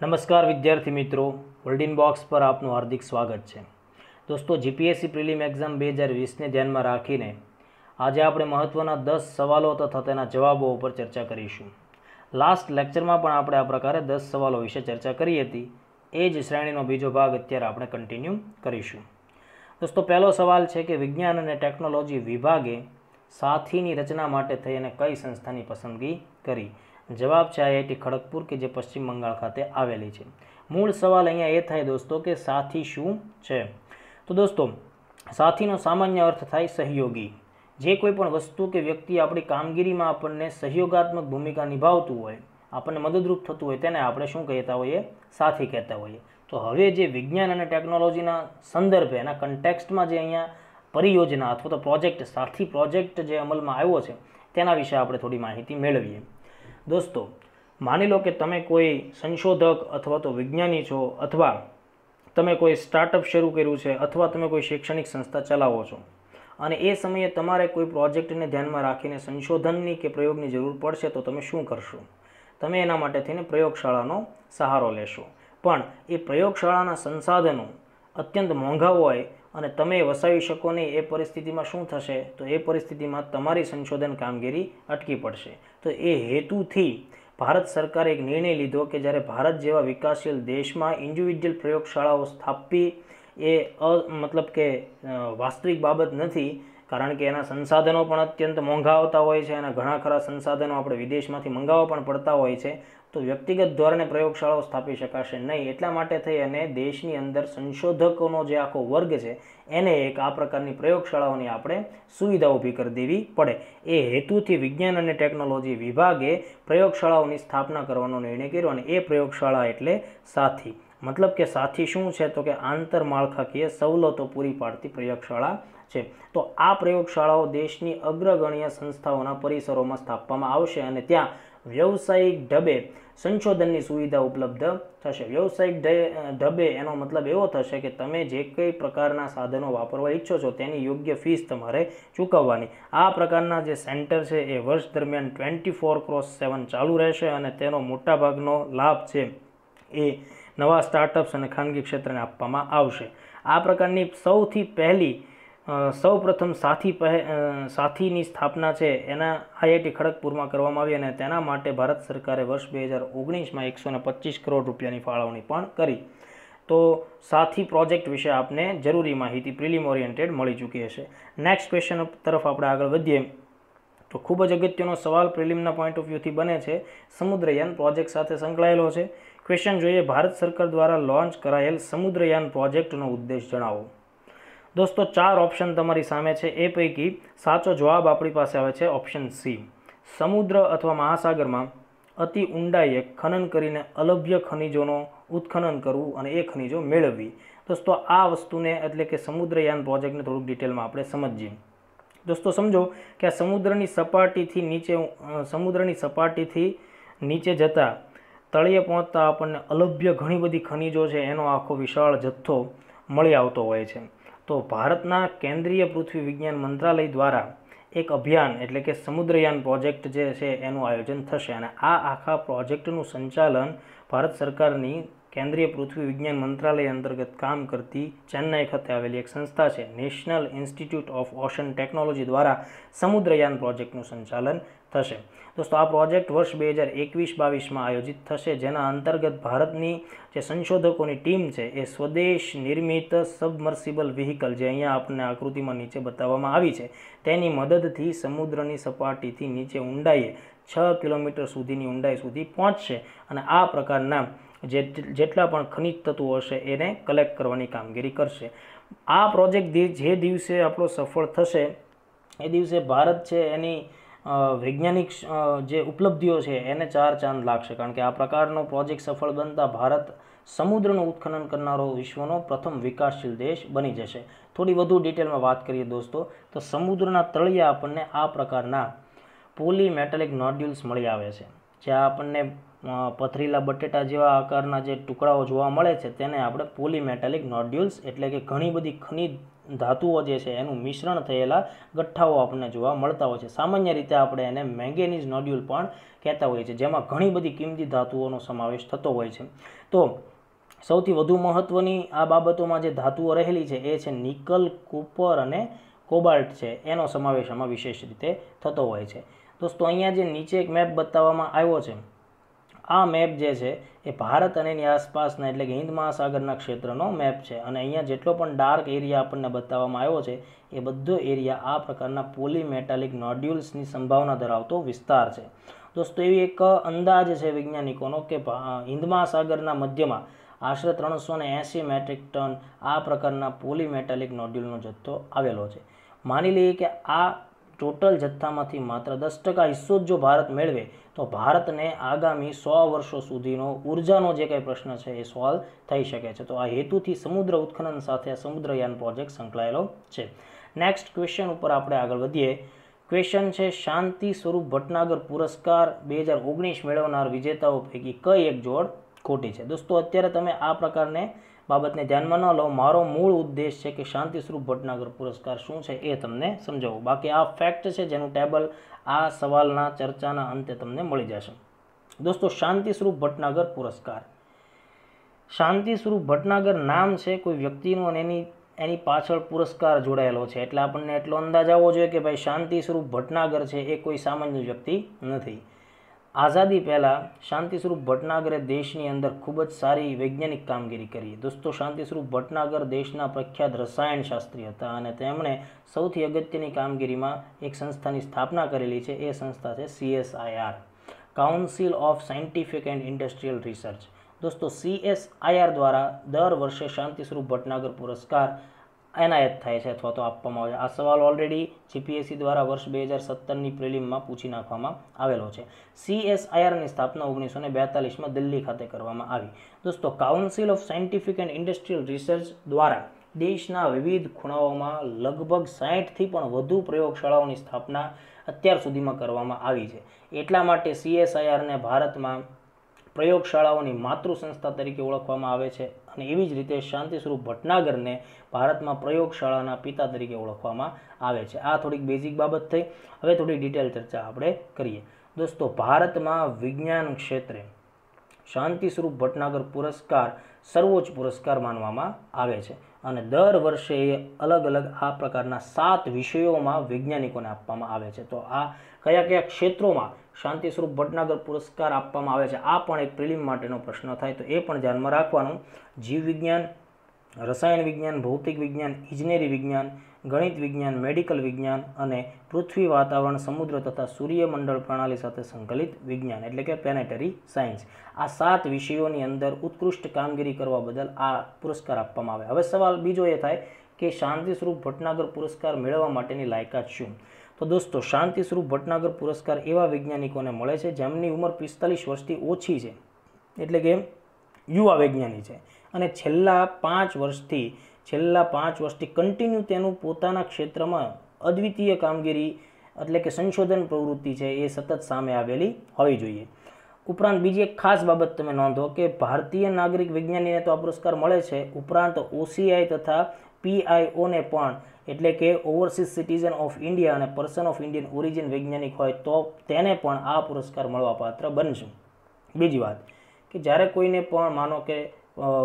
નમસ્કાર વિદ્યાર્થી મિત્રો હોલ્ડિંગ બોક્સ પર આપનું હાર્દિક સ્વાગત છે દોસ્તો જીપીએસસી પ્રિલિમ એક્ઝામ બે હજાર વીસને ધ્યાનમાં રાખીને આજે આપણે મહત્ત્વના દસ સવાલો તથા તેના જવાબો ઉપર ચર્ચા કરીશું લાસ્ટ લેક્ચરમાં પણ આપણે આ પ્રકારે દસ સવાલો વિશે ચર્ચા કરી હતી એ જ શ્રેણીનો બીજો ભાગ અત્યારે આપણે કન્ટિન્યુ કરીશું દોસ્તો પહેલો સવાલ છે કે વિજ્ઞાન અને ટેકનોલોજી વિભાગે સાથીની રચના માટે થઈ અને કઈ સંસ્થાની પસંદગી કરી જવાબ છે આઈઆઈટી ખડગપુર કે જે પશ્ચિમ બંગાળ ખાતે આવેલી છે મૂળ સવાલ અહીંયા એ થાય દોસ્તો કે સાથી શું છે તો દોસ્તો સાથીનો સામાન્ય અર્થ થાય સહયોગી જે કોઈ પણ વસ્તુ કે વ્યક્તિ આપણી કામગીરીમાં આપણને સહયોગાત્મક ભૂમિકા નિભાવતું હોય આપણને મદદરૂપ થતું હોય તેને આપણે શું કહેતા હોઈએ સાથી કહેતા હોઈએ તો હવે જે વિજ્ઞાન અને ટેકનોલોજીના સંદર્ભે એના કન્ટેક્સ્ટમાં જે અહીંયા પરિયોજના અથવા તો પ્રોજેક્ટ સાથી પ્રોજેક્ટ જે અમલમાં આવ્યો છે તેના વિશે આપણે થોડી માહિતી મેળવીએ દોસ્તો માની લો કે તમે કોઈ સંશોધક અથવા તો વિજ્ઞાની છો અથવા તમે કોઈ સ્ટાર્ટઅપ શરૂ કર્યું છે અથવા તમે કોઈ શૈક્ષણિક સંસ્થા ચલાવો છો અને એ સમયે તમારે કોઈ પ્રોજેક્ટને ધ્યાનમાં રાખીને સંશોધનની કે પ્રયોગની જરૂર પડશે તો તમે શું કરશો તમે એના માટે થઈને પ્રયોગશાળાનો સહારો લેશો પણ એ પ્રયોગશાળાના સંસાધનો અત્યંત મોંઘા હોય અને તમે વસાવી શકો નહીં એ પરિસ્થિતિમાં શું થશે તો એ પરિસ્થિતિમાં તમારી સંશોધન કામગીરી અટકી પડશે તો એ હેતુથી ભારત સરકારે એક નિર્ણય લીધો કે જ્યારે ભારત જેવા વિકાસશીલ દેશમાં ઇન્ડિવિજ્યુઅલ પ્રયોગશાળાઓ સ્થાપવી એ અ મતલબ કે વાસ્તવિક બાબત નથી કારણ કે એના સંસાધનો પણ અત્યંત મોંઘા આવતા હોય છે અને ઘણા ખરા સંસાધનો આપણે વિદેશમાંથી મંગાવવા પણ પડતા હોય છે તો વ્યક્તિગત ધોરણે પ્રયોગશાળાઓ સ્થાપી શકાશે નહીં એટલા માટે થઈ અને દેશની અંદર સંશોધકોનો જે આખો વર્ગ છે એને એક આ પ્રકારની પ્રયોગશાળાઓની આપણે સુવિધા ઊભી કરી દેવી પડે એ હેતુથી વિજ્ઞાન અને ટેકનોલોજી વિભાગે પ્રયોગશાળાઓની સ્થાપના કરવાનો નિર્ણય કર્યો અને એ પ્રયોગશાળા એટલે સાથી મતલબ કે સાથી શું છે તો કે આંતર માળખાકીય સવલતો પૂરી પાડતી પ્રયોગશાળા છે તો આ પ્રયોગશાળાઓ દેશની અગ્રગણ્ય સંસ્થાઓના પરિસરોમાં સ્થાપવામાં આવશે અને ત્યાં વ્યવસાયિક ઢબે સંશોધનની સુવિધા ઉપલબ્ધ થશે વ્યવસાયિક ઢબે એનો મતલબ એવો થશે કે તમે જે કઈ પ્રકારના સાધનો વાપરવા ઈચ્છો છો તેની યોગ્ય ફીસ તમારે ચૂકવવાની આ પ્રકારના જે સેન્ટર છે એ વર્ષ દરમિયાન ટ્વેન્ટી ફોર ક્રોસ સેવન ચાલુ રહેશે અને તેનો મોટાભાગનો લાભ છે એ નવા સ્ટાર્ટઅપ્સ અને ખાનગી ક્ષેત્રને આપવામાં આવશે આ પ્રકારની સૌથી પહેલી સૌ પ્રથમ સાથી પહે સાથીની સ્થાપના છે એના આઈઆઈટી ખડગપુરમાં કરવામાં આવી અને તેના માટે ભારત સરકારે વર્ષ બે હજાર ઓગણીસમાં એકસો ને પચીસ કરોડ રૂપિયાની ફાળવણી પણ કરી તો સાથી પ્રોજેક્ટ વિશે આપને જરૂરી માહિતી પ્રિલિમ ઓરિએન્ટેડ મળી ચૂકી હશે નેક્સ્ટ ક્વેશ્ચન તરફ આપણે આગળ વધીએ તો ખૂબ જ અગત્યનો સવાલ પ્રિલિમના પોઈન્ટ ઓફ વ્યૂથી બને છે સમુદ્રયાન પ્રોજેક્ટ સાથે સંકળાયેલો છે ક્વેશ્ચન જોઈએ ભારત સરકાર દ્વારા લોન્ચ કરાયેલ સમુદ્રયાન પ્રોજેક્ટનો ઉદ્દેશ જણાવો દોસ્તો ચાર ઓપ્શન તમારી સામે છે એ પૈકી સાચો જવાબ આપણી પાસે આવે છે ઓપ્શન સી સમુદ્ર અથવા મહાસાગરમાં અતિ ઊંડાઈએ ખનન કરીને અલભ્ય ખનિજોનો ઉત્ખનન કરવું અને એ ખનિજો મેળવવી દોસ્તો આ વસ્તુને એટલે કે સમુદ્રયાન પ્રોજેક્ટને થોડુંક ડિટેલમાં આપણે સમજીએ દોસ્તો સમજો કે આ સમુદ્રની સપાટીથી નીચે સમુદ્રની સપાટીથી નીચે જતાં તળિયે પહોંચતા આપણને અલભ્ય ઘણી બધી ખનિજો છે એનો આખો વિશાળ જથ્થો મળી આવતો હોય છે તો ભારતના કેન્દ્રીય પૃથ્વી વિજ્ઞાન મંત્રાલય દ્વારા એક અભિયાન એટલે કે સમુદ્રયાન પ્રોજેક્ટ જે છે એનું આયોજન થશે અને આ આખા પ્રોજેક્ટનું સંચાલન ભારત સરકારની કેન્દ્રીય પૃથ્વી વિજ્ઞાન મંત્રાલય અંતર્ગત કામ કરતી ચેન્નાઈ ખાતે આવેલી એક સંસ્થા છે national institute of ocean technology દ્વારા સમુદ્રયાન પ્રોજેક્ટનું સંચાલન થશે દોસ્તો આ પ્રોજેક્ટ વર્ષ બે હજાર એકવીસ બાવીસમાં આયોજિત થશે જેના અંતર્ગત ભારતની જે સંશોધકોની ટીમ છે એ સ્વદેશ નિર્મિત સબમર્સિબલ વ્હીકલ જે અહીંયા આપણને આકૃતિમાં નીચે બતાવવામાં આવી છે તેની મદદથી સમુદ્રની સપાટીથી નીચે ઊંડાઈએ છ કિલોમીટર સુધીની ઊંડાઈ સુધી પહોંચશે અને આ પ્રકારના જે જેટલા પણ ખનિજ તત્વો હશે એને કલેક્ટ કરવાની કામગીરી કરશે આ પ્રોજેક્ટ જે દિવસે આપણો સફળ થશે એ દિવસે ભારત છે એની વૈજ્ઞાનિક જે ઉપલબ્ધિઓ છે એને ચાર ચાંદ લાગશે કારણ કે આ પ્રકારનો પ્રોજેક્ટ સફળ બનતા ભારત સમુદ્રનું ઉત્ખનન કરનારો વિશ્વનો પ્રથમ વિકાસશીલ દેશ બની જશે થોડી વધુ ડિટેલમાં વાત કરીએ દોસ્તો તો સમુદ્રના તળિયા આપણને આ પ્રકારના પોલી નોડ્યુલ્સ મળી આવે છે જ્યાં આપણને પથરીલા બટેટા જેવા આકારના જે ટુકડાઓ જોવા મળે છે તેને આપણે પોલી નોડ્યુલ્સ એટલે કે ઘણી બધી ખનિજ ધાતુઓ જે છે એનું મિશ્રણ થયેલા ગઠ્ઠાઓ આપણને જોવા મળતા હોય છે સામાન્ય રીતે આપણે એને મેંગેનીઝ નોડ્યુલ પણ કહેતા હોઈએ છીએ જેમાં ઘણી બધી કિંમતી ધાતુઓનો સમાવેશ થતો હોય છે તો સૌથી વધુ મહત્ત્વની આ બાબતોમાં જે ધાતુઓ રહેલી છે એ છે નિકલ કોપર અને કોબાલ્ટ છે એનો સમાવેશ આમાં વિશેષ રીતે થતો હોય છે દોસ્તો અહીંયા જે નીચે એક મેપ બતાવવામાં આવ્યો છે આ મેપ જે છે એ ભારત અને એની આસપાસના એટલે કે હિન્દ મહાસાગરના ક્ષેત્રનો મેપ છે અને અહીંયા જેટલો પણ ડાર્ક એરિયા આપણને બતાવવામાં આવ્યો છે એ બધો એરિયા આ પ્રકારના પોલીમેટાલિક નોડ્યુલ્સની સંભાવના ધરાવતો વિસ્તાર છે દોસ્તો એવી એક અંદાજ છે વૈજ્ઞાનિકોનો કે હિન્દ મહાસાગરના મધ્યમાં આશરે ત્રણસો ને એંસી મેટ્રિક ટન આ પ્રકારના પોલીમેટાલિક નોડ્યુલનો જથ્થો આવેલો છે માની લઈએ કે આ ટોટલ જથ્થામાંથી માત્ર દસ ટકા હિસ્સો જ જો ભારત મેળવે તો ભારતને આગામી સો વર્ષો સુધીનો ઉર્જાનો જે કંઈ પ્રશ્ન છે એ સોલ્વ થઈ શકે છે તો આ હેતુથી સમુદ્ર ઉત્ખનન સાથે આ સમુદ્રયાન પ્રોજેક્ટ સંકળાયેલો છે નેક્સ્ટ ક્વેશ્ચન ઉપર આપણે આગળ વધીએ ક્વેશ્ચન છે શાંતિ સ્વરૂપ ભટનાગર પુરસ્કાર બે હજાર ઓગણીસ મેળવનાર વિજેતાઓ પૈકી કઈ એક જોડ ખોટી છે દોસ્તો અત્યારે તમે આ પ્રકારને બાબતને ધ્યાનમાં ન લો મારો મૂળ ઉદ્દેશ છે કે શાંતિ સ્વરૂપ ભટનાગર પુરસ્કાર શું છે એ તમને સમજાવું બાકી આ ફેક્ટ છે જેનું ટેબલ આ સવાલના ચર્ચાના અંતે તમને મળી જશે દોસ્તો શાંતિ સ્વરૂપ ભટનાગર પુરસ્કાર શાંતિ સ્વરૂપ ભટનાગર નામ છે કોઈ વ્યક્તિનું અને એની એની પાછળ પુરસ્કાર જોડાયેલો છે એટલે આપણને એટલો અંદાજ આવવો જોઈએ કે ભાઈ શાંતિ સ્વરૂપ ભટનાગર છે એ કોઈ સામાન્ય વ્યક્તિ નથી આઝાદી પહેલાં શાંતિસ્વરૂપ ભટનાગરે દેશની અંદર ખૂબ જ સારી વૈજ્ઞાનિક કામગીરી કરી દોસ્તો શાંતિસ્વરૂપ ભટનાગર દેશના પ્રખ્યાત રસાયણશાસ્ત્રી હતા અને તેમણે સૌથી અગત્યની કામગીરીમાં એક સંસ્થાની સ્થાપના કરેલી છે એ સંસ્થા છે CSIR council of scientific and industrial research દોસ્તો સીએસઆઈઆર દ્વારા દર વર્ષે શાંતિસ્વરૂપ ભટનાગર પુરસ્કાર એનાયત થાય છે અથવા તો આપવામાં આવે છે આ સવાલ ઓલરેડી જીપીએસસી દ્વારા વર્ષ બે હજાર સત્તરની પ્રિલિમમાં પૂછી નાખવામાં આવેલો છે સીએસઆઈઆરની સ્થાપના ઓગણીસો ને બેતાલીસમાં દિલ્હી ખાતે કરવામાં આવી દોસ્તો council of scientific and industrial research દ્વારા દેશના વિવિધ ખૂણાઓમાં લગભગ સાહીઠથી પણ વધુ પ્રયોગશાળાઓની સ્થાપના અત્યાર સુધીમાં કરવામાં આવી છે એટલા માટે સીએસઆઈઆરને ભારતમાં પ્રયોગશાળાઓની માતૃ સંસ્થા તરીકે ઓળખવામાં આવે છે અને એવી જ રીતે શાંતિ સ્વરૂપ ભટનાગરને ભારતમાં પ્રયોગશાળાના પિતા તરીકે ઓળખવામાં આવે છે આ થોડીક બેઝિક બાબત થઈ હવે થોડી ડિટેલ ચર્ચા આપણે કરીએ દોસ્તો ભારતમાં વિજ્ઞાન ક્ષેત્રે શાંતિ સ્વરૂપ ભટનાગર પુરસ્કાર સર્વોચ્ચ પુરસ્કાર માનવામાં આવે છે અને દર વર્ષે અલગ અલગ આ પ્રકારના સાત વિષયોમાં વૈજ્ઞાનિકોને આપવામાં આવે છે તો આ કયા કયા ક્ષેત્રોમાં શાંતિ સ્વરૂપ ભટનાગર પુરસ્કાર આપવામાં આવે છે આ પણ એક પ્રિલિમ માટેનો પ્રશ્ન થાય તો એ પણ ધ્યાનમાં રાખવાનું જીવ વિજ્ઞાન રસાયણ વિજ્ઞાન ભૌતિક વિજ્ઞાન ઇજનેરી વિજ્ઞાન ગણિત વિજ્ઞાન મેડિકલ વિજ્ઞાન અને પૃથ્વી વાતાવરણ સમુદ્ર તથા સૂર્યમંડળ પ્રણાલી સાથે સંકલિત વિજ્ઞાન એટલે કે પ્લેનેટરી સાયન્સ આ સાત વિષયોની અંદર ઉત્કૃષ્ટ કામગીરી કરવા બદલ આ પુરસ્કાર આપવામાં આવે હવે સવાલ બીજો એ થાય કે શાંતિ સ્વરૂપ ભટનાગર પુરસ્કાર મેળવવા માટેની લાયકાત શું તો દોસ્તો શાંતિસ્વરૂપ ભટનાગર પુરસ્કાર એવા વૈજ્ઞાનિકોને મળે છે જેમની ઉંમર પિસ્તાલીસ વર્ષથી ઓછી છે એટલે કે યુવા વૈજ્ઞાનિક છે અને છેલ્લા પાંચ વર્ષથી છેલ્લા પાંચ વર્ષથી કન્ટિન્યુ તેનું પોતાના ક્ષેત્રમાં અદ્વિતીય કામગીરી એટલે કે સંશોધન પ્રવૃત્તિ છે એ સતત સામે આવેલી હોવી જોઈએ ઉપરાંત બીજી એક ખાસ બાબત તમે નોંધો કે ભારતીય નાગરિક વિજ્ઞાનીને તો આ પુરસ્કાર મળે છે ઉપરાંત ઓસીઆઈ તથા પીઆઈઓને પણ એટલે કે ઓવરસીઝ સિટીઝન ઓફ ઇન્ડિયા અને પર્સન ઓફ ઇન્ડિયન ઓરિજિન વૈજ્ઞાનિક હોય તો તેને પણ આ પુરસ્કાર મળવાપાત્ર બનશે બીજી વાત કે જ્યારે કોઈને પણ માનો કે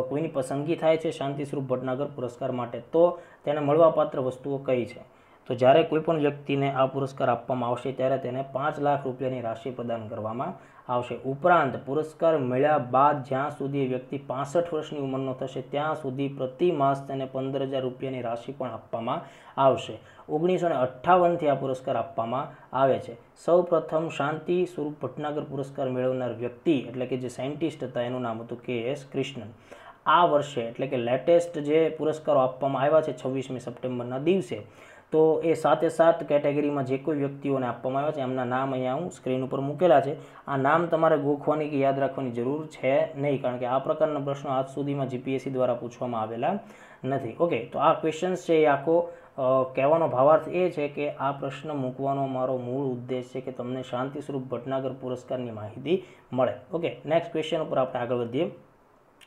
કોઈની પસંદગી થાય છે શાંતિ શાંતિસ્વરૂપ ભટનાગર પુરસ્કાર માટે તો તેને મળવાપાત્ર વસ્તુઓ કઈ છે તો જ્યારે કોઈપણ વ્યક્તિને આ પુરસ્કાર આપવામાં આવશે ત્યારે તેને પાંચ લાખ રૂપિયાની રાશિ પ્રદાન કરવામાં આવશે ઉપરાંત પુરસ્કાર મળ્યા બાદ જ્યાં સુધી વ્યક્તિ પાસઠ વર્ષની ઉંમરનો થશે ત્યાં સુધી પ્રતિ માસ તેને પંદર હજાર રૂપિયાની રાશિ પણ આપવામાં આવશે ઓગણીસો ને અઠ્ઠાવનથી આ પુરસ્કાર આપવામાં આવે છે સૌ પ્રથમ શાંતિ સ્વરૂપ ભટનાગર પુરસ્કાર મેળવનાર વ્યક્તિ એટલે કે જે સાયન્ટિસ્ટ હતા એનું નામ હતું કે એસ કૃષ્ણન આ વર્ષે એટલે કે લેટેસ્ટ જે પુરસ્કારો આપવામાં આવ્યા છે છવ્વીસમી સપ્ટેમ્બરના દિવસે તો એ સાતે સાત કેટેગરીમાં જે કોઈ વ્યક્તિઓને આપવામાં આવ્યા છે એમના નામ અહીંયા હું સ્ક્રીન ઉપર મૂકેલા છે આ નામ તમારે ગોખવાની કે યાદ રાખવાની જરૂર છે નહીં કારણ કે આ પ્રકારના પ્રશ્નો આજ સુધીમાં જીપીએસસી દ્વારા પૂછવામાં આવેલા નથી ઓકે તો આ ક્વેશ્ચન્સ છે એ આખો કહેવાનો ભાવાર્થ એ છે કે આ પ્રશ્ન મૂકવાનો મારો મૂળ ઉદ્દેશ છે કે તમને શાંતિ સ્વરૂપ ભટનાગર પુરસ્કારની માહિતી મળે ઓકે નેક્સ્ટ ક્વેશ્ચન ઉપર આપણે આગળ વધીએ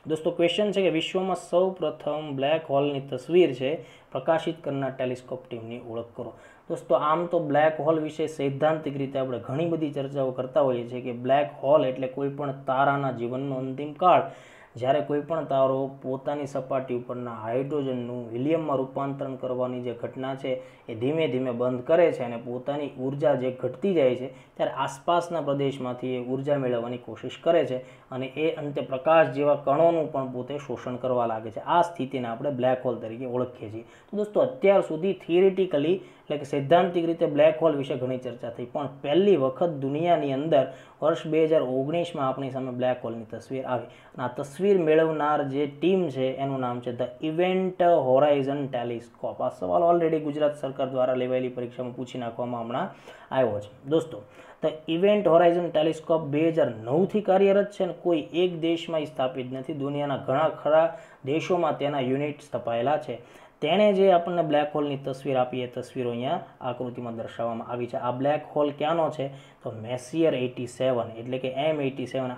દોસ્તો ક્વેશ્ચન છે કે વિશ્વમાં સૌ પ્રથમ બ્લેક હોલની તસવીર છે પ્રકાશિત કરનાર ટેલિસ્કોપ ટીમની ઓળખ કરો દોસ્તો આમ તો બ્લેક હોલ વિશે સૈદ્ધાંતિક રીતે આપણે ઘણી બધી ચર્ચાઓ કરતા હોઈએ છીએ કે બ્લેક હોલ એટલે કોઈ પણ તારાના જીવનનો અંતિમ કાળ જ્યારે કોઈપણ તારો પોતાની સપાટી ઉપરના હાઇડ્રોજનનું હિલિયમમાં રૂપાંતરણ કરવાની જે ઘટના છે એ ધીમે ધીમે બંધ કરે છે અને પોતાની ઉર્જા જે ઘટતી જાય છે ત્યારે આસપાસના પ્રદેશમાંથી એ ઉર્જા મેળવવાની કોશિશ કરે છે અને એ અંતે પ્રકાશ જેવા કણોનું પણ પોતે શોષણ કરવા લાગે છે આ સ્થિતિને આપણે બ્લેક હોલ તરીકે ઓળખીએ છીએ તો દોસ્તો અત્યાર સુધી થિયરિટિકલી એટલે કે સૈદ્ધાંતિક રીતે બ્લેક હોલ વિશે ઘણી ચર્ચા થઈ પણ પહેલી વખત દુનિયાની અંદર વર્ષ બે હજાર ઓગણીસમાં આપણી સામે બ્લેક હોલની તસવીર આવી અને આ તસવીર મેળવનાર જે ટીમ છે એનું નામ છે ધ ઇવેન્ટ હોરાઇઝન ટેલિસ્કોપ આ સવાલ ઓલરેડી ગુજરાત સરકાર દ્વારા લેવાયેલી પરીક્ષામાં પૂછી નાખવામાં હમણાં આવ્યો છે દોસ્તો ધ ઇવેન્ટ હોરાઇઝન ટેલિસ્કોપ બે હજાર નવથી કાર્યરત છે અને કોઈ એક દેશમાં સ્થાપિત નથી દુનિયાના ઘણા ખરા દેશોમાં તેના યુનિટ સ્થપાયેલા છે તેણે જે આપણને બ્લેક હોલની તસવીર આપી એ તસવીરો અહીંયા આકૃતિમાં દર્શાવવામાં આવી છે આ બ્લેક હોલ ક્યાંનો છે તો મેસિયર એટી સેવન એટલે કે એમ એટી સેવન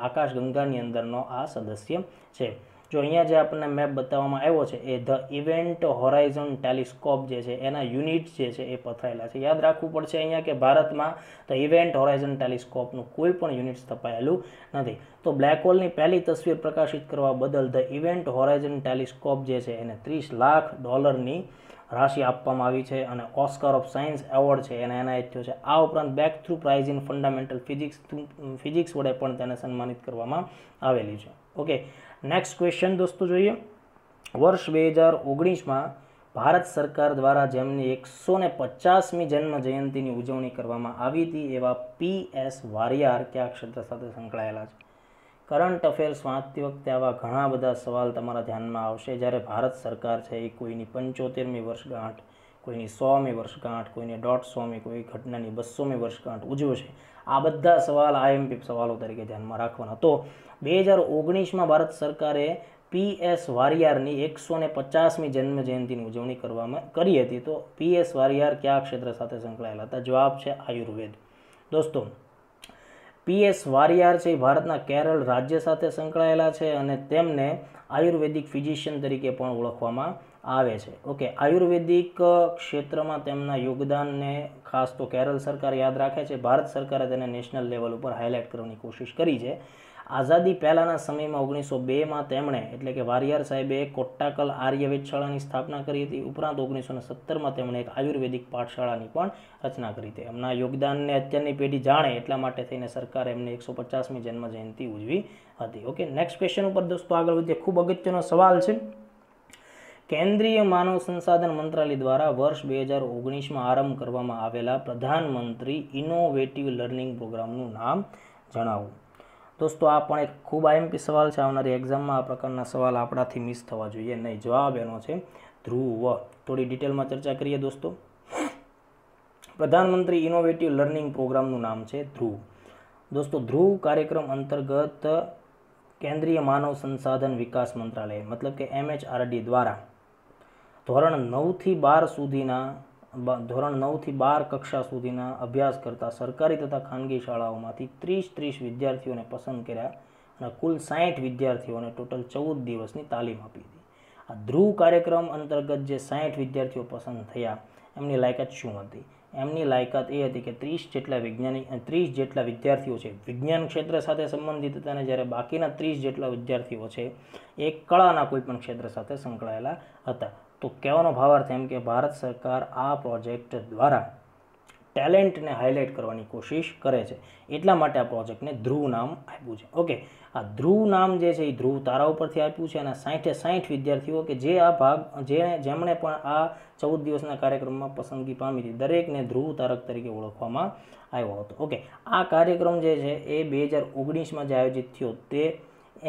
ગંગાની અંદરનો આ સદસ્ય છે જો અહીંયા જે આપણને મેપ બતાવવામાં આવ્યો છે એ ધ ઇવેન્ટ હોરાઇઝન ટેલિસ્કોપ જે છે એના યુનિટ જે છે એ પથરાયેલા છે યાદ રાખવું પડશે અહીંયા કે ભારતમાં તો ઇવેન્ટ હોરાઇઝન ટેલિસ્કોપનું કોઈ પણ યુનિટ સ્થપાયેલું નથી તો બ્લેક હોલની પહેલી તસવીર પ્રકાશિત કરવા બદલ ધ ઇવેન્ટ હોરાઇઝન ટેલિસ્કોપ જે છે એને ત્રીસ લાખ ડોલરની રાશિ આપવામાં આવી છે અને ઓસ્કાર ઓફ સાયન્સ એવોર્ડ છે એને એનાયત થયો છે આ ઉપરાંત breakthrough prize in fundamental physics physics વડે પણ તેને સન્માનિત કરવામાં આવેલી છે ઓકે નેક્સ્ટ ક્વેશ્ચન દોસ્તો જોઈએ વર્ષ બે હજાર ઓગણીસમાં ભારત સરકાર દ્વારા જેમની એકસો ને પચાસમી જન્મ જયંતિની ઉજવણી કરવામાં આવી હતી એવા પી એસ વારિયાર કયા ક્ષેત્ર સાથે સંકળાયેલા છે કરંટ અફેર્સ વાંચતી વખતે આવા ઘણા બધા સવાલ તમારા ધ્યાનમાં આવશે જ્યારે ભારત સરકાર છે એ કોઈની પંચોતેરમી વર્ષગાંઠ કોઈની સોમી વર્ષગાંઠ કોઈને દોઢસોમી કોઈ ઘટનાની બસોમી વર્ષગાંઠ છે આ બધા સવાલ આઈએમપી સવાલો તરીકે ધ્યાનમાં રાખવાના તો બે હજાર ઓગણીસમાં ભારત સરકારે પી એસ વારિયારની એકસો ને પચાસમી જન્મજયંતિની ઉજવણી કરવામાં કરી હતી તો પી એસ વારિયાર કયા ક્ષેત્ર સાથે સંકળાયેલા હતા જવાબ છે આયુર્વેદ દોસ્તો પી એસ વારિયાર છે એ ભારતના કેરળ રાજ્ય સાથે સંકળાયેલા છે અને તેમને આયુર્વેદિક ફિઝિશિયન તરીકે પણ ઓળખવામાં આવે છે ઓકે આયુર્વેદિક ક્ષેત્રમાં તેમના યોગદાનને ખાસ તો કેરળ સરકાર યાદ રાખે છે ભારત સરકારે તેને નેશનલ લેવલ ઉપર હાઇલાઇટ કરવાની કોશિશ કરી છે આઝાદી પહેલાંના સમયમાં ઓગણીસો બેમાં તેમણે એટલે કે વારિયાર સાહેબે કોટ્ટાકલ આર્ય વેધશાળાની સ્થાપના કરી હતી ઉપરાંત ઓગણીસો સત્તરમાં તેમણે એક આયુર્વેદિક પાઠશાળાની પણ રચના કરી હતી એમના યોગદાનને અત્યારની પેઢી જાણે એટલા માટે થઈને સરકારે એમને એકસો પચાસમી જન્મ ઉજવી હતી ઓકે નેક્સ્ટ ક્વેશ્ચન ઉપર દોસ્તો આગળ વધીએ ખૂબ અગત્યનો સવાલ છે કેન્દ્રીય માનવ સંસાધન મંત્રાલય દ્વારા વર્ષ બે હજાર ઓગણીસમાં આરંભ કરવામાં આવેલા પ્રધાનમંત્રી ઇનોવેટિવ લર્નિંગ પ્રોગ્રામનું નામ જણાવો દોસ્તો આ પણ એક ખૂબ આઈએમપી સવાલ છે આવનારી એક્ઝામમાં આ પ્રકારના સવાલ આપણાથી મિસ થવા જોઈએ નહીં જવાબ એનો છે ધ્રુવ થોડી ડિટેલમાં ચર્ચા કરીએ દોસ્તો પ્રધાનમંત્રી ઇનોવેટિવ લર્નિંગ પ્રોગ્રામનું નામ છે ધ્રુવ દોસ્તો ધ્રુવ કાર્યક્રમ અંતર્ગત કેન્દ્રીય માનવ સંસાધન વિકાસ મંત્રાલય મતલબ કે એમએચઆરડી દ્વારા ધોરણ નવથી બાર સુધીના ધોરણ નવથી બાર કક્ષા સુધીના અભ્યાસ કરતા સરકારી તથા ખાનગી શાળાઓમાંથી ત્રીસ ત્રીસ વિદ્યાર્થીઓને પસંદ કર્યા અને કુલ સાહીઠ વિદ્યાર્થીઓને ટોટલ ચૌદ દિવસની તાલીમ આપી હતી આ ધ્રુવ કાર્યક્રમ અંતર્ગત જે સાહીઠ વિદ્યાર્થીઓ પસંદ થયા એમની લાયકાત શું હતી એમની લાયકાત એ હતી કે ત્રીસ જેટલા વૈજ્ઞાનિક ત્રીસ જેટલા વિદ્યાર્થીઓ છે વિજ્ઞાન ક્ષેત્ર સાથે સંબંધિત હતા અને જ્યારે બાકીના ત્રીસ જેટલા વિદ્યાર્થીઓ છે એ કળાના કોઈપણ ક્ષેત્ર સાથે સંકળાયેલા હતા તો કહેવાનો ભાવાર્થ એમ કે ભારત સરકાર આ પ્રોજેક્ટ દ્વારા ટેલેન્ટને હાઇલાઇટ કરવાની કોશિશ કરે છે એટલા માટે આ પ્રોજેક્ટને ધ્રુવ નામ આપ્યું છે ઓકે આ ધ્રુવ નામ જે છે એ ધ્રુવ તારા ઉપરથી આપ્યું છે અને સાઠે સાઠ વિદ્યાર્થીઓ કે જે આ ભાગ જેણે જેમણે પણ આ ચૌદ દિવસના કાર્યક્રમમાં પસંદગી પામી હતી દરેકને ધ્રુવ તારક તરીકે ઓળખવામાં આવ્યો હતો ઓકે આ કાર્યક્રમ જે છે એ બે હજાર ઓગણીસમાં જે આયોજિત થયો તે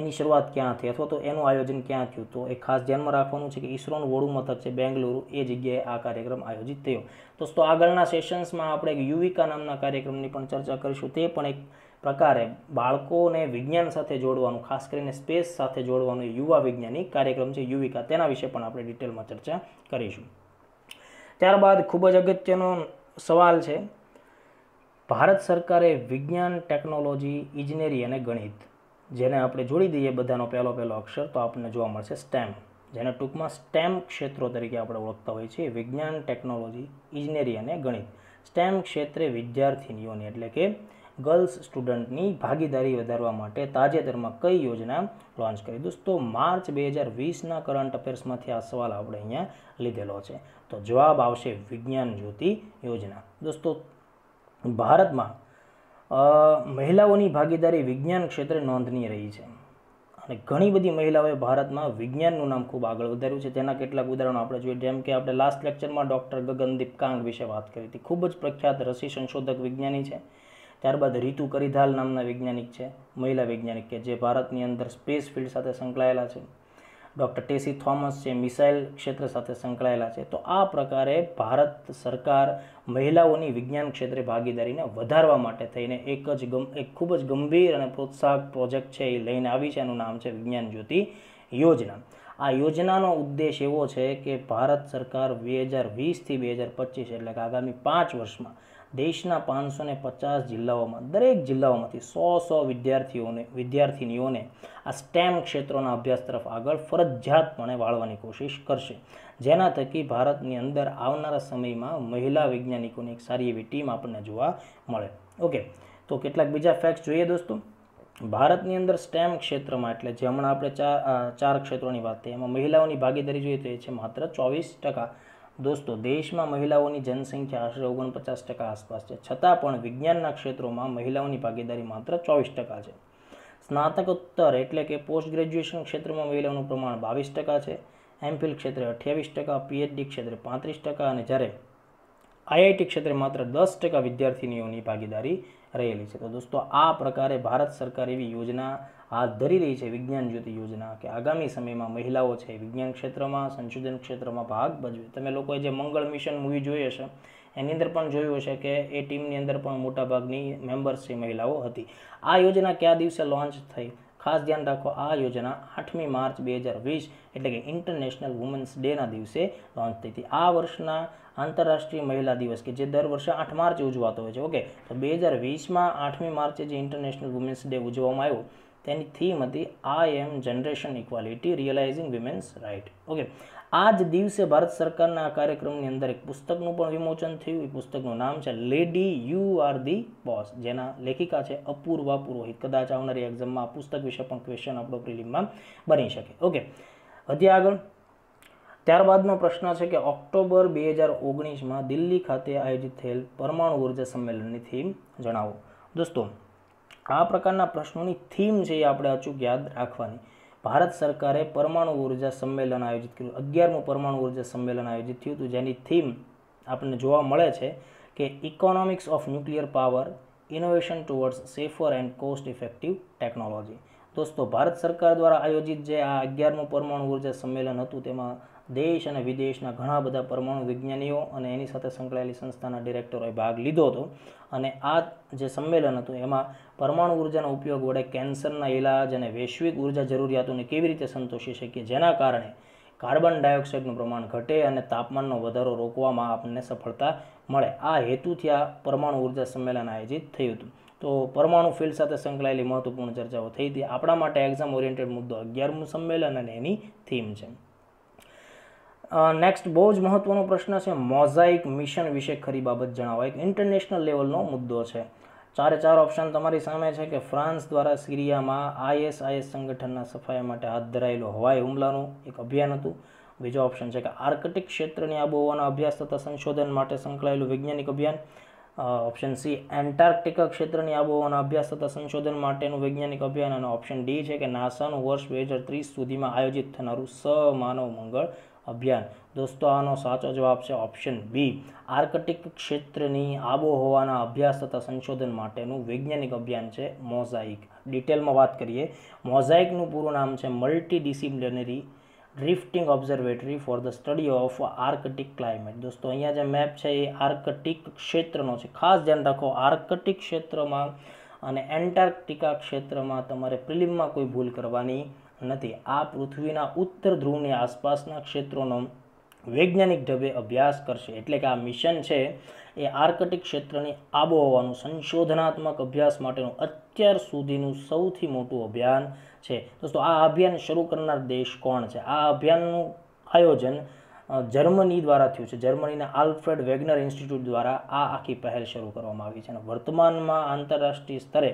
એની શરૂઆત ક્યાં થઈ અથવા તો એનું આયોજન ક્યાં થયું તો એ ખાસ ધ્યાનમાં રાખવાનું છે કે ઈસરોનું વડુ મથક છે બેંગલુરુ એ જગ્યાએ આ કાર્યક્રમ આયોજિત થયો દોસ્તો આગળના સેશન્સમાં આપણે યુવિકા નામના કાર્યક્રમની પણ ચર્ચા કરીશું તે પણ એક પ્રકારે બાળકોને વિજ્ઞાન સાથે જોડવાનું ખાસ કરીને સ્પેસ સાથે જોડવાનું યુવા વિજ્ઞાનિક કાર્યક્રમ છે યુવિકા તેના વિશે પણ આપણે ડિટેલમાં ચર્ચા કરીશું ત્યારબાદ ખૂબ જ અગત્યનો સવાલ છે ભારત સરકારે વિજ્ઞાન ટેકનોલોજી ઇજનેરી અને ગણિત જેને આપણે જોડી દઈએ બધાનો પહેલો પહેલો અક્ષર તો આપણને જોવા મળશે સ્ટેમ જેને ટૂંકમાં સ્ટેમ ક્ષેત્રો તરીકે આપણે ઓળખતા હોઈએ છીએ વિજ્ઞાન ટેકનોલોજી ઇજનેરી અને ગણિત સ્ટેમ ક્ષેત્રે વિદ્યાર્થીનીઓની એટલે કે ગર્લ્સ સ્ટુડન્ટની ભાગીદારી વધારવા માટે તાજેતરમાં કઈ યોજના લોન્ચ કરી દોસ્તો માર્ચ બે હજાર વીસના કરંટ અફેર્સમાંથી આ સવાલ આપણે અહીંયા લીધેલો છે તો જવાબ આવશે વિજ્ઞાન જ્યોતિ યોજના દોસ્તો ભારતમાં મહિલાઓની ભાગીદારી વિજ્ઞાન ક્ષેત્રે નોંધનીય રહી છે અને ઘણી બધી મહિલાઓએ ભારતમાં વિજ્ઞાનનું નામ ખૂબ આગળ વધાર્યું છે તેના કેટલાક ઉદાહરણો આપણે જોઈએ જેમ કે આપણે લાસ્ટ લેક્ચરમાં ડૉક્ટર ગગનદીપ કાંગ વિશે વાત કરી હતી ખૂબ જ પ્રખ્યાત રસી સંશોધક વિજ્ઞાની છે ત્યારબાદ રીતુ કરીધાલ નામના વૈજ્ઞાનિક છે મહિલા વૈજ્ઞાનિક કે જે ભારતની અંદર સ્પેસ ફિલ્ડ સાથે સંકળાયેલા છે ડૉક્ટર ટેસી થોમસ છે મિસાઇલ ક્ષેત્ર સાથે સંકળાયેલા છે તો આ પ્રકારે ભારત સરકાર મહિલાઓની વિજ્ઞાન ક્ષેત્રે ભાગીદારીને વધારવા માટે થઈને એક જ ગમ એક ખૂબ જ ગંભીર અને પ્રોત્સાહક પ્રોજેક્ટ છે એ લઈને આવી છે એનું નામ છે વિજ્ઞાન જ્યોતિ યોજના આ યોજનાનો ઉદ્દેશ એવો છે કે ભારત સરકાર બે હજાર વીસથી બે હજાર પચીસ એટલે કે આગામી પાંચ વર્ષમાં દેશના પાંચસો ને પચાસ જિલ્લાઓમાં દરેક જિલ્લાઓમાંથી સો સો વિદ્યાર્થીઓને વિદ્યાર્થિનીઓને આ સ્ટેમ ક્ષેત્રોના અભ્યાસ તરફ આગળ ફરજિયાતપણે વાળવાની કોશિશ કરશે જેના થકી ભારતની અંદર આવનારા સમયમાં મહિલા વૈજ્ઞાનિકોની એક સારી એવી ટીમ આપણને જોવા મળે ઓકે તો કેટલાક બીજા ફેક્ટ્સ જોઈએ દોસ્તો ભારતની અંદર સ્ટેમ ક્ષેત્રમાં એટલે જે હમણાં આપણે ચાર ચાર ક્ષેત્રોની વાત થઈ એમાં મહિલાઓની ભાગીદારી જોઈએ તો એ છે માત્ર ચોવીસ ટકા દોસ્તો દેશમાં મહિલાઓની જનસંખ્યા આશરે ઓગણપચાસ ટકા આસપાસ છે છતાં પણ વિજ્ઞાનના ક્ષેત્રોમાં મહિલાઓની ભાગીદારી માત્ર ચોવીસ ટકા છે સ્નાતકોત્તર એટલે કે પોસ્ટ ગ્રેજ્યુએશન ક્ષેત્રમાં મહિલાઓનું પ્રમાણ બાવીસ ટકા છે એમફિલ ક્ષેત્રે અઠ્યાવીસ ટકા પીએચડી ક્ષેત્રે પાંત્રીસ ટકા અને જ્યારે આઈઆઈટી ક્ષેત્રે માત્ર દસ ટકા વિદ્યાર્થીનીઓની ભાગીદારી રહેલી છે તો દોસ્તો આ પ્રકારે ભારત સરકાર એવી યોજના હાથ ધરી રહી છે વિજ્ઞાન જ્યોતિ યોજના કે આગામી સમયમાં મહિલાઓ છે વિજ્ઞાન ક્ષેત્રમાં સંશોધન ક્ષેત્રમાં ભાગ ભજવે તમે લોકોએ જે મંગળ મિશન મૂવી જોઈ હશે એની અંદર પણ જોયું હશે કે એ ટીમની અંદર પણ મોટાભાગની મેમ્બર્સ છે મહિલાઓ હતી આ યોજના કયા દિવસે લોન્ચ થઈ ખાસ ધ્યાન રાખો આ યોજના આઠમી માર્ચ બે હજાર વીસ એટલે કે ઇન્ટરનેશનલ વુમન્સ ડેના દિવસે લોન્ચ થઈ હતી આ વર્ષના આંતરરાષ્ટ્રીય મહિલા દિવસ કે જે દર વર્ષે આઠ માર્ચ ઉજવાતો હોય છે ઓકે તો બે હજાર વીસમાં આઠમી માર્ચે જે ઇન્ટરનેશનલ વુમન્સ ડે ઉજવવામાં આવ્યો તેની થીમ હતી I am generation equality realising women's right okay આ જ દિવસે ભારત સરકારના આ કાર્યક્રમની અંદર એક પુસ્તકનું પણ વિમોચન થયું એ પુસ્તકનું નામ છે lady you are the boss જેના લેખિકા છે અપૂર્વા પુરોહિત કદાચ આવનારી એક્ઝામમાં આ પુસ્તક વિશે પણ ક્વેશ્ચન આપણો પ્રિલિમમાં બની શકે ઓકે હજી આગળ ત્યારબાદનો પ્રશ્ન છે કે ઓક્ટોબર બે હજાર ઓગણીસમાં દિલ્હી ખાતે આયોજિત થયેલ પરમાણુ ઉર્જા સંમેલનની થીમ જણાવો દોસ્તો આ પ્રકારના પ્રશ્નોની થીમ છે એ આપણે અચૂક યાદ રાખવાની ભારત સરકારે પરમાણુ ઉર્જા સંમેલન આયોજિત કર્યું અગિયારમું પરમાણુ ઉર્જા સંમેલન આયોજિત થયું હતું જેની થીમ આપણને જોવા મળે છે કે economics of nuclear power innovation towards safer and cost effective technology દોસ્તો ભારત સરકાર દ્વારા આયોજિત જે આ અગિયારમું પરમાણુ ઉર્જા સંમેલન હતું તેમાં દેશ અને વિદેશના ઘણા બધા પરમાણુ વિજ્ઞાનીઓ અને એની સાથે સંકળાયેલી સંસ્થાના ડિરેક્ટરોએ ભાગ લીધો હતો અને આ જે સંમેલન હતું એમાં પરમાણુ ઉર્જાનો ઉપયોગ વડે કેન્સરના ઇલાજ અને વૈશ્વિક ઉર્જા જરૂરિયાતોને કેવી રીતે સંતોષી શકીએ જેના કારણે કાર્બન ડાયોક્સાઇડનું પ્રમાણ ઘટે અને તાપમાનનો વધારો રોકવામાં આપણને સફળતા મળે આ હેતુથી આ પરમાણુ ઉર્જા સંમેલન આયોજિત થયું હતું તો પરમાણુ ફિલ્ડ સાથે સંકળાયેલી મહત્ત્વપૂર્ણ ચર્ચાઓ થઈ હતી આપણા માટે એક્ઝામ ઓરિએન્ટેડ મુદ્દો અગિયારમું સંમેલન અને એની થીમ છે નેક્સ્ટ બહુ જ મહત્ત્વનો પ્રશ્ન છે મોઝાઇક મિશન વિશે ખરી બાબત જણાવો એક ઇન્ટરનેશનલ લેવલનો મુદ્દો છે ચારે ચાર ઓપ્શન તમારી સામે છે કે ફ્રાન્સ દ્વારા સિરિયામાં આઈએસ આઈએસ સંગઠનના સફાઈ માટે હાથ ધરાયેલો હવાઈ હુમલાનું એક અભિયાન હતું બીજો ઓપ્શન છે કે આર્કટિક ક્ષેત્રની આબોહવાના અભ્યાસ તથા સંશોધન માટે સંકળાયેલું વૈજ્ઞાનિક અભિયાન ઓપ્શન સી એન્ટાર્કટિકા ક્ષેત્રની આબોહવાના અભ્યાસ તથા સંશોધન માટેનું વૈજ્ઞાનિક અભિયાન અને ઓપ્શન ડી છે કે નાસાનું વર્ષ બે હજાર ત્રીસ સુધીમાં આયોજિત થનારું સ માનવ મંગળ અભિયાન દોસ્તો આનો સાચો જવાબ છે ઓપ્શન બી આર્કટિક ક્ષેત્રની આબોહવાના અભ્યાસ તથા સંશોધન માટેનું વૈજ્ઞાનિક અભિયાન છે મોઝાઇક ડિટેલમાં વાત કરીએ મોઝાઇકનું પૂરું નામ છે multi disciplinary drifting observatory for the study of Arctic climate દોસ્તો અહીંયા જે મેપ છે એ આર્કટિક ક્ષેત્રનો છે ખાસ ધ્યાન રાખો આર્કટિક ક્ષેત્રમાં અને એન્ટાર્કટિકા ક્ષેત્રમાં તમારે પ્રિલિમમાં કોઈ ભૂલ કરવાની નથી આ પૃથ્વીના ઉત્તર ધ્રુવની આસપાસના ક્ષેત્રોનો વૈજ્ઞાનિક ઢબે અભ્યાસ કરશે એટલે કે આ મિશન છે એ આર્કટિક ક્ષેત્રની આબોહવાનું સંશોધનાત્મક અભ્યાસ માટેનું અત્યાર સુધીનું સૌથી મોટું અભિયાન છે દોસ્તો આ અભિયાન શરૂ કરનાર દેશ કોણ છે આ અભિયાનનું આયોજન જર્મની દ્વારા થયું છે જર્મનીના આલ્ફ્રેડ વેગનર ઇન્સ્ટિટ્યૂટ દ્વારા આ આખી પહેલ શરૂ કરવામાં આવી છે અને વર્તમાનમાં આંતરરાષ્ટ્રીય સ્તરે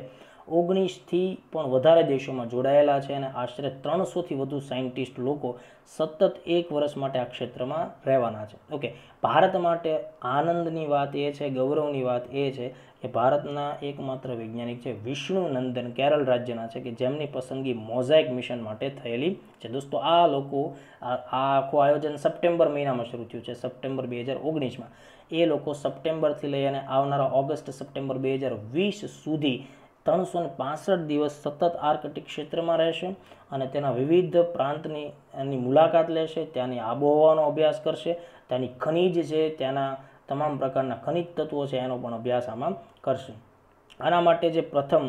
ઓગણીસથી પણ વધારે દેશોમાં જોડાયેલા છે અને આશરે ત્રણસોથી વધુ સાયન્ટિસ્ટ લોકો સતત એક વર્ષ માટે આ ક્ષેત્રમાં રહેવાના છે ઓકે ભારત માટે આનંદની વાત એ છે ગૌરવની વાત એ છે કે ભારતના એકમાત્ર વૈજ્ઞાનિક છે વિષ્ણુ નંદન કેરળ રાજ્યના છે કે જેમની પસંદગી મોઝાઇક મિશન માટે થયેલી છે દોસ્તો આ લોકો આ આખું આયોજન સપ્ટેમ્બર મહિનામાં શરૂ થયું છે સપ્ટેમ્બર બે હજાર ઓગણીસમાં એ લોકો સપ્ટેમ્બરથી લઈ અને આવનારા ઓગસ્ટ સપ્ટેમ્બર બે હજાર વીસ સુધી ત્રણસો પાસઠ દિવસ સતત આર્કટિક ક્ષેત્રમાં રહેશે અને તેના વિવિધ પ્રાંતની એની મુલાકાત લેશે ત્યાંની આબોહવાનો અભ્યાસ કરશે ત્યાંની ખનિજ છે ત્યાંના તમામ પ્રકારના ખનિજ તત્વો છે એનો પણ અભ્યાસ આમાં કરશે આના માટે જે પ્રથમ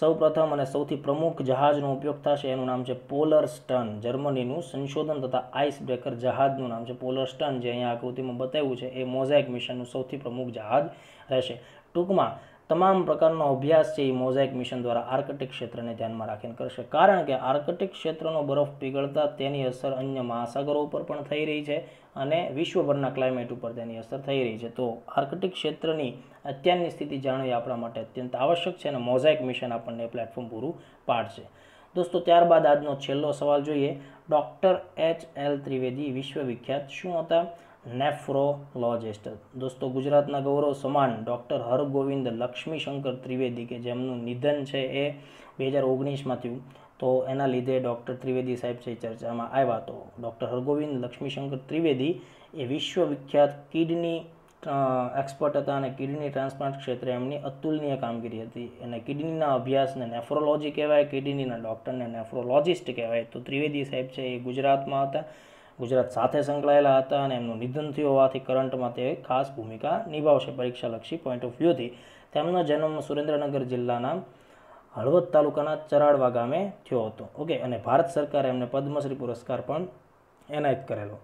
સૌપ્રથમ અને સૌથી પ્રમુખ જહાજનો ઉપયોગ થશે એનું નામ છે પોલર સ્ટન જર્મનીનું સંશોધન તથા આઈસ બ્રેકર જહાજનું નામ છે પોલર સ્ટન જે અહીંયા આકૃતિમાં બતાવ્યું છે એ મોઝેક મિશનનું સૌથી પ્રમુખ જહાજ રહેશે ટૂંકમાં તમામ પ્રકારનો અભ્યાસ છે એ મોઝાઇક મિશન દ્વારા આર્કટિક ક્ષેત્રને ધ્યાનમાં રાખીને કરશે કારણ કે આર્કટિક ક્ષેત્રનો બરફ પીગળતા તેની અસર અન્ય મહાસાગરો ઉપર પણ થઈ રહી છે અને વિશ્વભરના ક્લાઇમેટ ઉપર તેની અસર થઈ રહી છે તો આર્કટિક ક્ષેત્રની અત્યારની સ્થિતિ જાણવી આપણા માટે અત્યંત આવશ્યક છે અને મોઝાઇક મિશન આપણને પ્લેટફોર્મ પૂરું પાડશે દોસ્તો ત્યારબાદ આજનો છેલ્લો સવાલ જોઈએ ડૉક્ટર એચ એલ ત્રિવેદી વિશ્વવિખ્યાત શું હતા નેફ્રોલોજિસ્ટ દોસ્તો ગુજરાતના ગૌરવ સમાન ડૉક્ટર હરગોવિંદ લક્ષ્મીશંકર ત્રિવેદી કે જેમનું નિધન છે એ બે હજાર ઓગણીસમાં થયું તો એના લીધે ડૉક્ટર ત્રિવેદી સાહેબ છે ચર્ચામાં આવ્યા તો ડૉક્ટર હરગોવિંદ લક્ષ્મીશંકર ત્રિવેદી એ વિશ્વવિખ્યાત કિડની એક્સપર્ટ હતા અને કિડની ટ્રાન્સપ્લાન્ટ ક્ષેત્રે એમની અતુલનીય કામગીરી હતી અને કિડનીના અભ્યાસને નેફ્રોલોજી કહેવાય કિડનીના ડૉક્ટરને નેફ્રોલોજિસ્ટ કહેવાય તો ત્રિવેદી સાહેબ છે એ ગુજરાતમાં હતા ગુજરાત સાથે સંકળાયેલા હતા અને એમનું નિધન થયું હોવાથી કરંટમાં તે ખાસ ભૂમિકા નિભાવશે પરીક્ષાલક્ષી પોઈન્ટ ઓફ વ્યૂથી તેમનો જન્મ સુરેન્દ્રનગર જિલ્લાના હળવદ તાલુકાના ચરાડવા ગામે થયો હતો ઓકે અને ભારત સરકારે એમને પદ્મશ્રી પુરસ્કાર પણ એનાયત કરેલો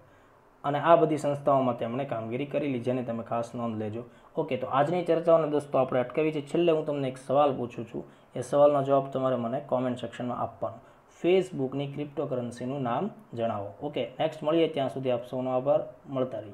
અને આ બધી સંસ્થાઓમાં તેમણે કામગીરી કરી કરેલી જેને તમે ખાસ નોંધ લેજો ઓકે તો આજની ચર્ચાઓને દોસ્તો આપણે અટકાવી છે છેલ્લે હું તમને એક સવાલ પૂછું છું એ સવાલનો જવાબ તમારે મને કોમેન્ટ સેક્શનમાં આપવાનો ફેસબુકની ક્રિપ્ટોકરન્સીનું નામ જણાવો ઓકે નેક્સ્ટ મળીએ ત્યાં સુધી આપ સૌનો આભાર મળતા રહીએ